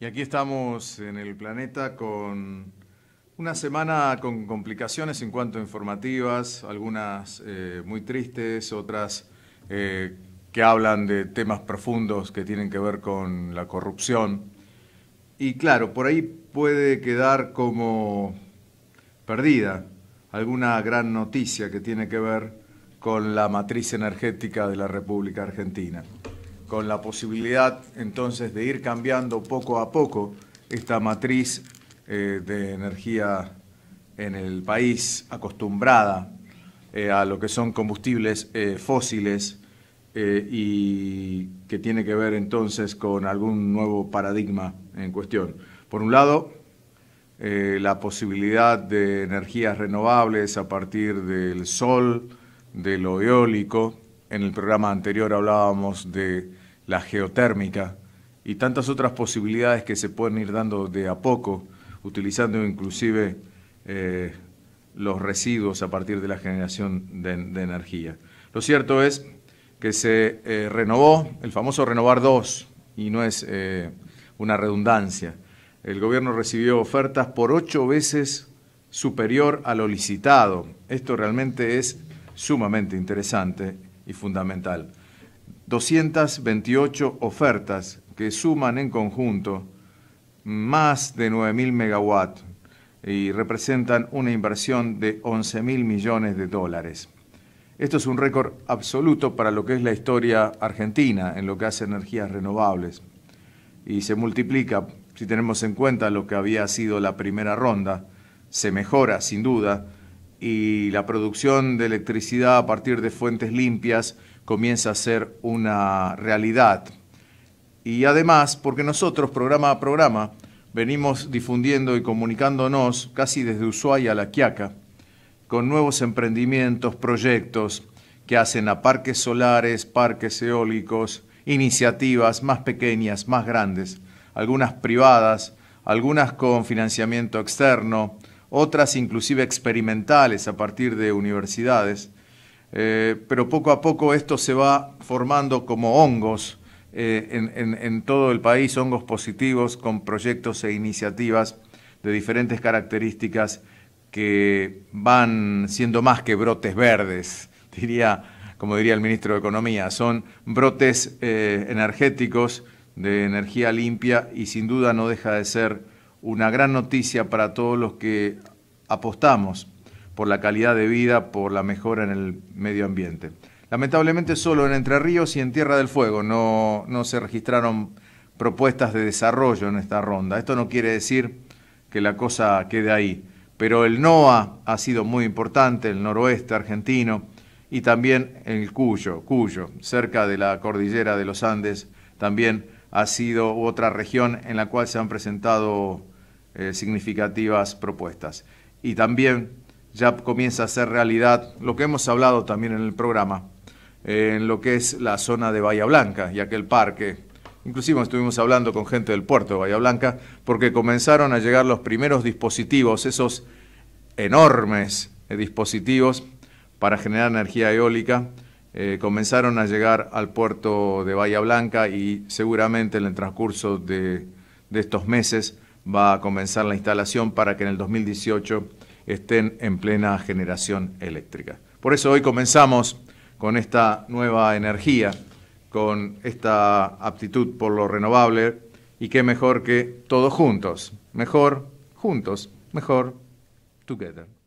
Y aquí estamos en el planeta con una semana con complicaciones en cuanto a informativas, algunas eh, muy tristes, otras eh, que hablan de temas profundos que tienen que ver con la corrupción. Y claro, por ahí puede quedar como perdida alguna gran noticia que tiene que ver con la matriz energética de la República Argentina con la posibilidad entonces de ir cambiando poco a poco esta matriz eh, de energía en el país acostumbrada eh, a lo que son combustibles eh, fósiles y que tiene que ver entonces con algún nuevo paradigma en cuestión. Por un lado, la posibilidad de energías renovables a partir del sol, de lo eólico. En el programa anterior hablábamos de la geotérmica y tantas otras posibilidades que se pueden ir dando de a poco, utilizando inclusive eh, los residuos a partir de la generación de, energía. Lo cierto es que se eh, renovó el famoso Renovar 2 y no es eh, una redundancia. El gobierno recibió ofertas por ocho veces superior a lo licitado. Esto realmente es sumamente interesante y fundamental. 228 ofertas que suman en conjunto más de 9.000 megawatts y representan una inversión de 11.000 millones de dólares. Esto es un récord absoluto para lo que es la historia argentina en lo que hace energías renovables y se multiplica, si tenemos en cuenta lo que había sido la primera ronda, se mejora sin duda y la producción de electricidad a partir de fuentes limpias comienza a ser una realidad. Y además, porque nosotros, programa a programa, venimos difundiendo y comunicándonos casi desde Ushuaia a La Quiaca, con nuevos emprendimientos, proyectos que hacen a parques solares, parques eólicos, iniciativas más pequeñas, más grandes, algunas privadas, algunas con financiamiento externo, otras inclusive experimentales a partir de universidades, eh, pero poco a poco esto se va formando como hongos eh, en, todo el país, hongos positivos con proyectos e iniciativas de diferentes características que van siendo más que brotes verdes, diría, como diría el ministro de Economía, son brotes eh, energéticos de energía limpia y sin duda no deja de ser una gran noticia para todos los que apostamos por la calidad de vida, por la mejora en el medio ambiente. Lamentablemente solo en Entre Ríos y en Tierra del Fuego no, se registraron propuestas de desarrollo en esta ronda. Esto no quiere decir que la cosa quede ahí, pero el NOA ha sido muy importante, el noroeste argentino y también el Cuyo, Cuyo, cerca de la cordillera de los Andes, también ha sido otra región en la cual se han presentado eh, significativas propuestas. Y también ya comienza a ser realidad lo que hemos hablado también en el programa, eh, en lo que es la zona de Bahía Blanca y aquel parque. Inclusive estuvimos hablando con gente del puerto de Bahía Blanca porque comenzaron a llegar los primeros dispositivos, esos enormes eh, dispositivos para generar energía eólica, eh, comenzaron a llegar al puerto de Bahía Blanca y seguramente en el transcurso de, de estos meses va a comenzar la instalación para que en el 2018 estén en plena generación eléctrica. Por eso hoy comenzamos con esta nueva energía, con esta aptitud por lo renovable y qué mejor que todos juntos, mejor juntos, mejor together.